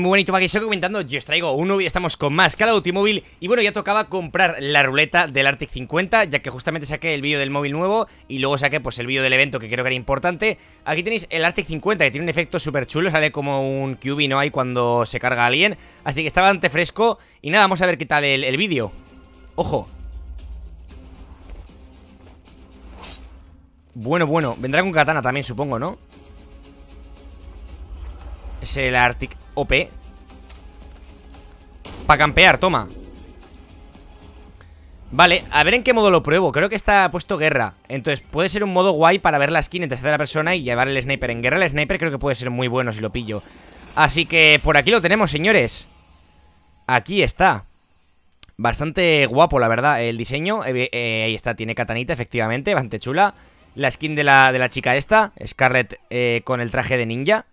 muy bonito, que estoy comentando, yo os traigo un y estamos con más cada of Y bueno, ya tocaba comprar la ruleta del Arctic 50 Ya que justamente saqué el vídeo del móvil nuevo Y luego saqué pues el vídeo del evento que creo que era importante Aquí tenéis el Arctic 50 que tiene un efecto súper chulo Sale como un QB, ¿no? hay cuando se carga alguien Así que está bastante fresco Y nada, vamos a ver qué tal el, el vídeo Ojo Bueno, bueno, vendrá con katana también supongo, ¿no? Es el Arctic OP Para campear, toma Vale, a ver en qué modo lo pruebo Creo que está puesto guerra Entonces puede ser un modo guay para ver la skin en tercera persona Y llevar el sniper en guerra El sniper creo que puede ser muy bueno si lo pillo Así que por aquí lo tenemos, señores Aquí está Bastante guapo, la verdad, el diseño eh, eh, Ahí está, tiene katanita efectivamente Bastante chula La skin de la, de chica esta Scarlet eh, con el traje de ninja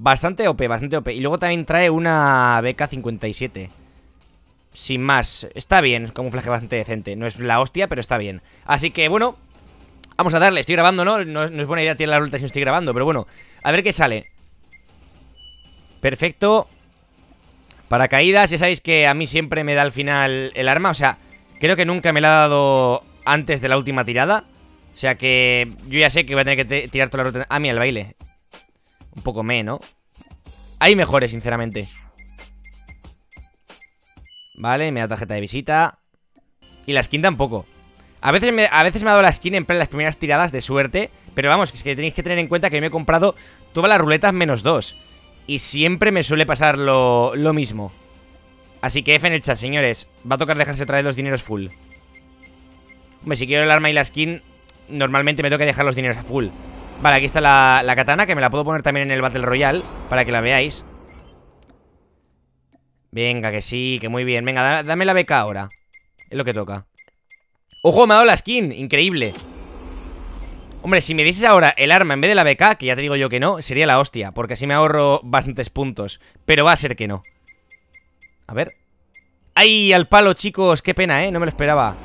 Bastante OP, bastante OP. Y luego también trae una BK-57. Sin más. Está bien, camuflaje bastante decente. No es la hostia, pero está bien. Así que, bueno, vamos a darle. Estoy grabando, ¿no? No, es buena idea tirar la ruta si no estoy grabando, pero bueno. A ver qué sale. Perfecto. Paracaídas, ya sabéis que a mí siempre me da al final el arma. O sea, creo que nunca me la ha dado antes de la última tirada. O sea que yo ya sé que voy a tener que tirar toda la ruta. A mí al baile. Un poco menos. Hay mejores, sinceramente. Vale, me da tarjeta de visita. Y la skin tampoco. A veces, me, a veces me ha dado la skin en plan las primeras tiradas de suerte. Pero vamos, que tenéis que tener en cuenta que yo me he comprado todas las ruletas menos dos. Y siempre me suele pasar lo, lo mismo. Así que F en el chat, señores. Va a tocar dejarse traer los dineros full. Hombre, si quiero el arma y la skin, normalmente me toca dejar los dineros a full. Vale, aquí está la, katana Que me la puedo poner también en el Battle Royale Para que la veáis Venga, que sí, que muy bien Venga, dame la beca ahora Es lo que toca ¡Ojo, me ha dado la skin! Increíble Hombre, si me dices ahora el arma en vez de la BK, que ya te digo yo que no, sería la hostia, porque así me ahorro bastantes puntos. Pero va a ser que no. A ver. ¡Ay, al palo, chicos! ¡Qué pena, eh! No me lo esperaba.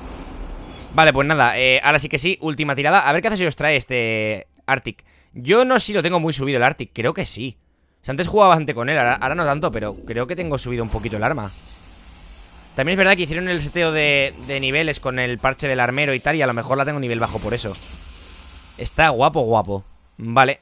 Vale, pues nada, eh, ahora sí que sí, última tirada. A ver qué hace si os trae este, Arctic. Yo no sé si lo tengo muy subido el Arctic, creo que sí. antes jugaba bastante con él, ahora, no tanto, pero creo que tengo subido un poquito el arma. También es verdad que hicieron el seteo de, niveles con el parche del armero y tal, y a lo mejor la tengo nivel bajo por eso. Está guapo, guapo. Vale.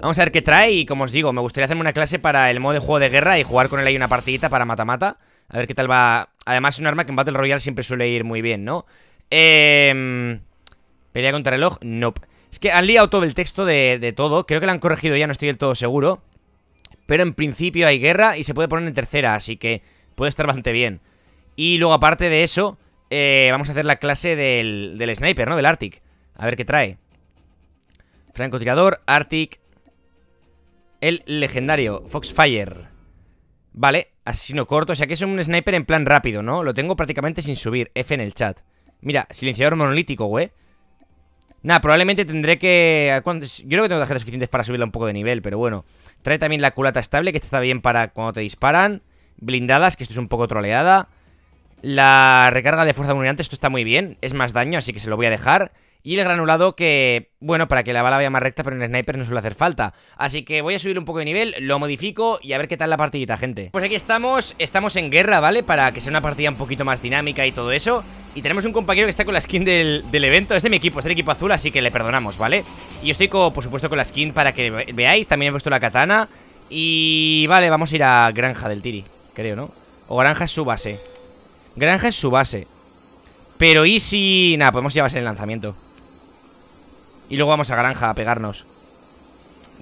Vamos a ver qué trae y como os digo, me gustaría hacerme una clase para el modo de juego de guerra y jugar con él ahí una partidita para mata-mata. A ver qué tal va... Además es un arma que en Battle Royale siempre suele ir muy bien, ¿no? Eh... ¿Pelea contra reloj? Nope. Es que han liado todo el texto de, todo. Creo que lo han corregido ya, no estoy del todo seguro. Pero en principio hay guerra y se puede poner en tercera, así que puede estar bastante bien. Y luego, aparte de eso, eh, vamos a hacer la clase del, del sniper, ¿no? Del Arctic. A ver qué trae. Francotirador, Arctic. El legendario, Foxfire. Vale, asesino corto. O sea que es un sniper en plan rápido, ¿no? Lo tengo prácticamente sin subir. F en el chat. Mira, silenciador monolítico, güey. Nada, probablemente tendré que... Yo creo que tengo tarjetas suficientes para subirla un poco de nivel, pero bueno. Trae también la culata estable, que está bien para cuando te disparan. Blindadas, que esto es un poco troleada. La recarga de fuerza vulnerante, esto está muy bien. Es más daño, así que se lo voy a dejar. Y el granulado que, bueno, para que la bala vaya más recta, pero en el sniper no suele hacer falta. Así que voy a subir un poco de nivel, lo modifico y a ver qué tal la partidita, gente. Pues aquí estamos, estamos en guerra, ¿vale? Para que sea una partida un poquito más dinámica y todo eso. Y tenemos un compañero que está con la skin del, del evento, es mi equipo, es el equipo azul, así que le perdonamos, ¿vale? Y yo estoy, con, por supuesto, con la skin para que veáis, también he puesto la katana. Y vale, vamos a ir a Granja del Tiri, creo, ¿no? O Granja es su base. Granja es su base. Pero y si... Nada, podemos llevarse el lanzamiento. Y luego vamos a granja a pegarnos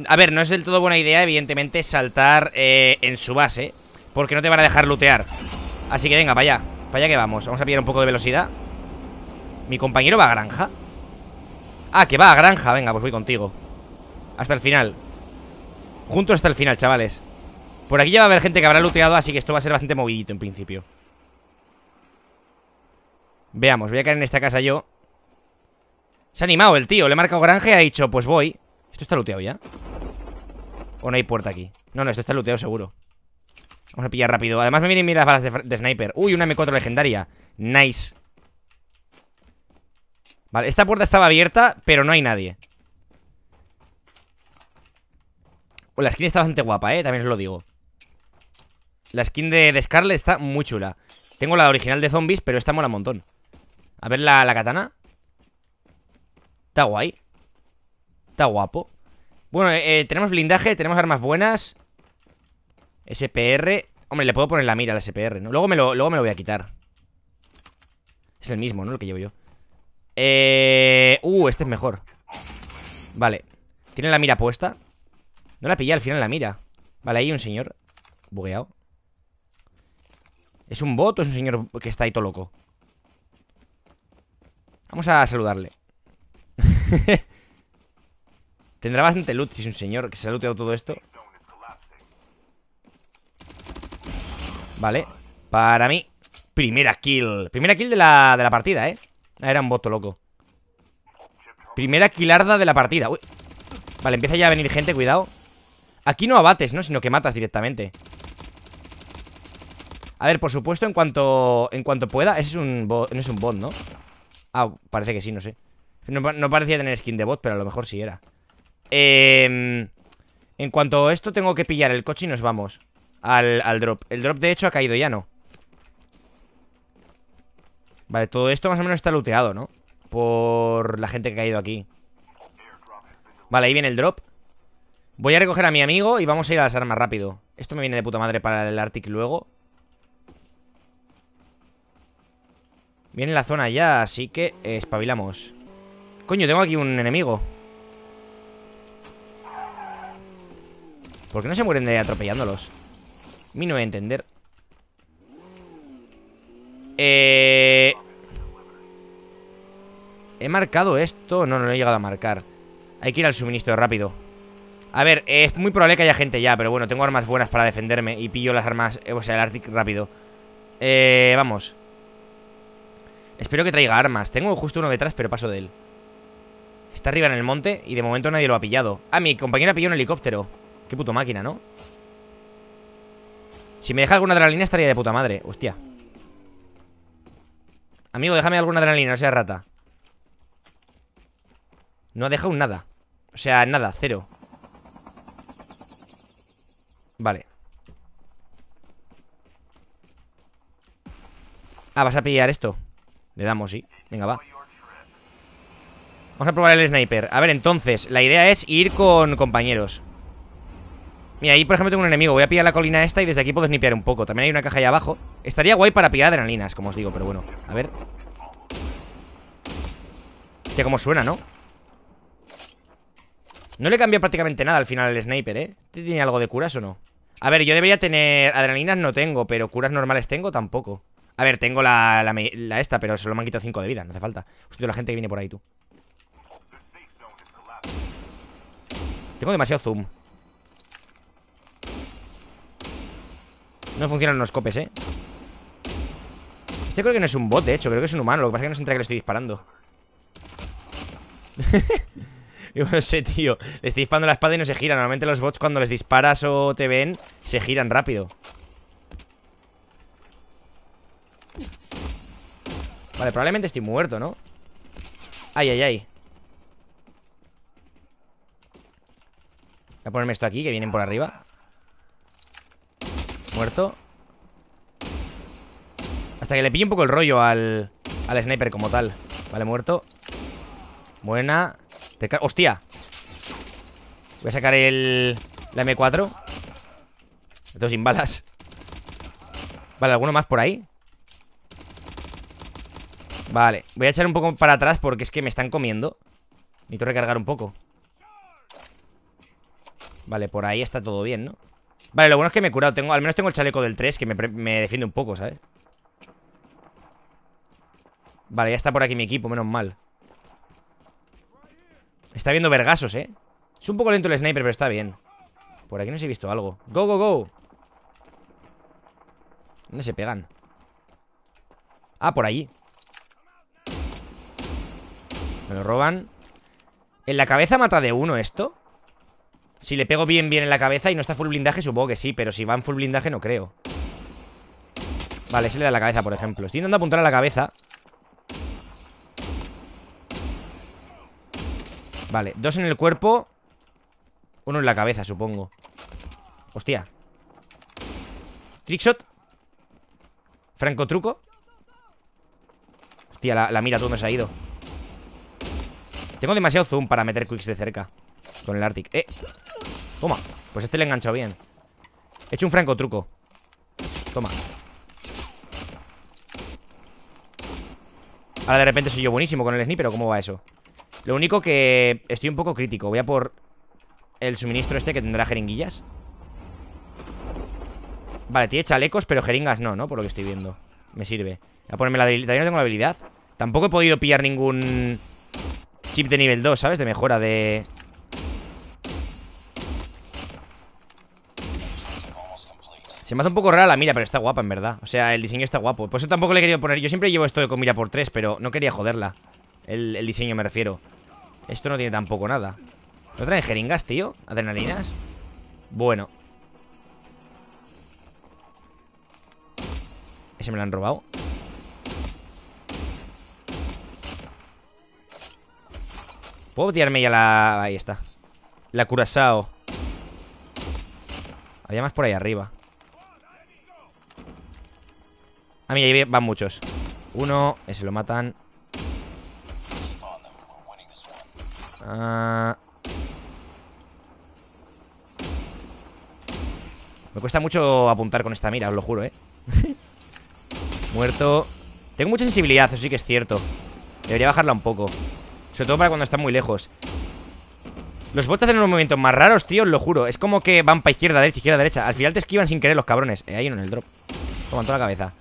A ver, no es del todo buena idea, evidentemente, saltar eh, en su base Porque no te van a dejar lootear Así que venga, para allá Para allá que vamos Vamos a pillar un poco de velocidad ¿Mi compañero va a granja? Ah, que va a granja Venga, pues voy contigo Hasta el final Juntos hasta el final, chavales Por aquí ya va a haber gente que habrá looteado Así que esto va a ser bastante movidito en principio Veamos, voy a caer en esta casa yo se ha animado el tío, le he marcado granja y ha dicho, pues voy ¿Esto está looteado ya? ¿O no hay puerta aquí? No, no, esto está looteado seguro Vamos a pillar rápido Además me vienen bien las balas de, sniper Uy, una M4 legendaria Nice Vale, esta puerta estaba abierta, pero no hay nadie La skin está bastante guapa, eh, también os lo digo La skin de, Scarlet está muy chula Tengo la original de zombies, pero esta mola un montón A ver la, la katana Está guay. Está guapo. Bueno, eh, eh tenemos blindaje, tenemos armas buenas. SPR. Hombre, le puedo poner la mira la SPR, ¿no? Luego me, lo, luego me lo voy a quitar. Es el mismo, ¿no? Lo que llevo yo. Eh... Uh, este es mejor. Vale. Tiene la mira puesta. No la pillé al final la mira. Vale, ahí un señor bugueado. ¿Es un bot o es un señor que está ahí todo loco? Vamos a saludarle. Tendrá bastante loot si es un señor que se ha looteado todo esto. Vale. Para mí, primera kill. Primera kill de la, de la partida, ¿eh? Ah, era un voto loco. Primera killarda de la partida. Vale, empieza ya a venir gente, cuidado. Aquí no abates, ¿no? Sino que matas directamente. A ver, por supuesto, en cuanto en cuanto pueda... Ese es un no es un bot, ¿no? Ah, parece que sí, no sé. No, parecía tener skin de bot, pero a lo mejor sí era. Em, en cuanto a esto, tengo que pillar el coche y nos vamos al, drop. El drop, de hecho, ha caído ya, ¿no? Vale, todo esto más o menos está looteado, ¿no? Por la gente que ha caído aquí. Vale, ahí viene el drop. Voy a recoger a mi amigo y vamos a ir a las armas rápido. Esto me viene de puta madre para el Arctic luego. Viene la zona ya, así que espabilamos. Coño, tengo aquí un enemigo ¿Por qué no se mueren de atropellándolos? A mí no voy a entender Eh... ¿He marcado esto? No, no lo he llegado a marcar Hay que ir al suministro rápido A ver, es muy probable que haya gente ya Pero bueno, tengo armas buenas para defenderme Y pillo las armas, eh, o sea, el Arctic rápido Eh, vamos Espero que traiga armas Tengo justo uno detrás, pero paso de él arriba en el monte y de momento nadie lo ha pillado Ah, mi compañera pilló un helicóptero Qué puto máquina, ¿no? Si me deja alguna adrenalina estaría de puta madre Hostia Amigo, déjame alguna adrenalina, no sea rata No ha dejado nada O sea, nada, cero Vale Ah, vas a pillar esto Le damos, sí Venga, va Vamos a probar el sniper A ver, entonces, la idea es ir con compañeros Mira, ahí por ejemplo tengo un enemigo Voy a pillar la colina esta y desde aquí puedo snipear un poco También hay una caja ahí abajo Estaría guay para pillar adrenalinas, como os digo, pero bueno A ver ¿Qué como suena, ¿no? No le cambia prácticamente nada al final al sniper, ¿eh? ¿Tiene algo de curas o no? A ver, yo debería tener... Adrenalinas no tengo, pero curas normales tengo tampoco A ver, tengo la, esta, pero solo me han quitado 5 de vida, no hace falta Hostia, la gente que viene por ahí, tú Tengo demasiado zoom No funcionan los copes, eh Este creo que no es un bot, de hecho Creo que es un humano, lo que pasa es que no se entra que le estoy disparando Yo no sé, tío Le estoy disparando la espada y no se gira Normalmente los bots cuando les disparas o te ven Se giran rápido Vale, probablemente estoy muerto, ¿no? Ay, ay, ay Voy a ponerme esto aquí, que vienen por arriba Muerto Hasta que le pille un poco el rollo al, al sniper como tal Vale, muerto Buena ¡Hostia! Voy a sacar el... La M4 Esto sin balas Vale, ¿alguno más por ahí? Vale, voy a echar un poco para atrás porque es que me están comiendo Necesito recargar un poco Vale, por ahí está todo bien, ¿no? Vale, lo bueno es que me he curado tengo, Al menos tengo el chaleco del 3 Que me, defiende un poco, ¿sabes? Vale, ya está por aquí mi equipo, menos mal Está viendo vergasos, ¿eh? Es un poco lento el sniper, pero está bien Por aquí no se he visto algo ¡Go, go, go! ¿Dónde se pegan? Ah, por allí Me lo roban En la cabeza mata de uno esto si le pego bien, bien en la cabeza y no está full blindaje, supongo que sí. Pero si va en full blindaje, no creo. Vale, se le da la cabeza, por ejemplo. Estoy intentando apuntar a la cabeza. Vale, dos en el cuerpo. Uno en la cabeza, supongo. Hostia. Trickshot. Franco truco. Hostia, la, mira todo me se ha ido. Tengo demasiado zoom para meter quicks de cerca. Con el Arctic ¡Eh! Toma Pues este le he enganchado bien He hecho un franco truco Toma Ahora de repente soy yo buenísimo con el sniper cómo va eso? Lo único que estoy un poco crítico Voy a por el suministro este que tendrá jeringuillas Vale, tiene chalecos, pero jeringas no, ¿no? Por lo que estoy viendo Me sirve a ponerme la habilidad También no tengo la habilidad Tampoco he podido pillar ningún chip de nivel 2, ¿sabes? De mejora de, Se me hace un poco rara la mira, pero está guapa en verdad O sea, el diseño está guapo Por eso tampoco le he querido poner Yo siempre llevo esto de comida por tres, pero no quería joderla el, el diseño me refiero Esto no tiene tampoco nada ¿No traen jeringas, tío? ¿Adrenalinas? Bueno Ese me lo han robado ¿Puedo tirarme ya la... Ahí está La Curazao Había más por ahí arriba A mí ahí van muchos Uno, ese lo matan ah. Me cuesta mucho apuntar con esta mira, os lo juro, ¿eh? Muerto Tengo mucha sensibilidad, eso sí que es cierto Debería bajarla un poco Sobre todo para cuando están muy lejos Los bots hacen unos movimientos más raros, tío, os lo juro Es como que van para izquierda, derecha, izquierda, derecha Al final te esquivan sin querer los cabrones eh, Ahí uno en el drop Tomando toda la cabeza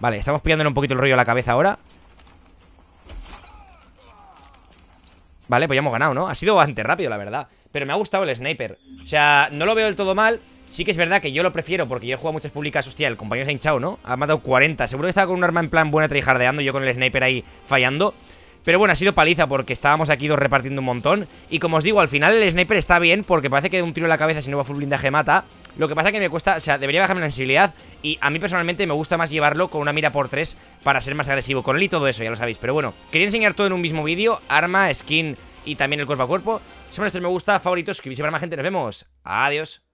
Vale, estamos pillándole un poquito el rollo a la cabeza ahora Vale, pues ya hemos ganado, ¿no? Ha sido bastante rápido, la verdad Pero me ha gustado el sniper O sea, no lo veo del todo mal Sí que es verdad que yo lo prefiero porque yo he jugado muchas públicas Hostia, el compañero se ha hinchado, ¿no? Ha matado 40 Seguro que estaba con un arma en plan buena trijardeando. Yo con el sniper ahí fallando pero bueno, ha sido paliza porque estábamos aquí dos repartiendo un montón. Y como os digo, al final el sniper está bien porque parece que de un tiro en la cabeza si no va full blindaje mata. Lo que pasa es que me cuesta, o sea, debería bajarme la sensibilidad y a mí personalmente me gusta más llevarlo con una mira por tres para ser más agresivo con él y todo eso, ya lo sabéis. Pero bueno, quería enseñar todo en un mismo vídeo, arma, skin y también el cuerpo a cuerpo. Si esto me gusta, favoritos, suscribirse para más gente, nos vemos. Adiós.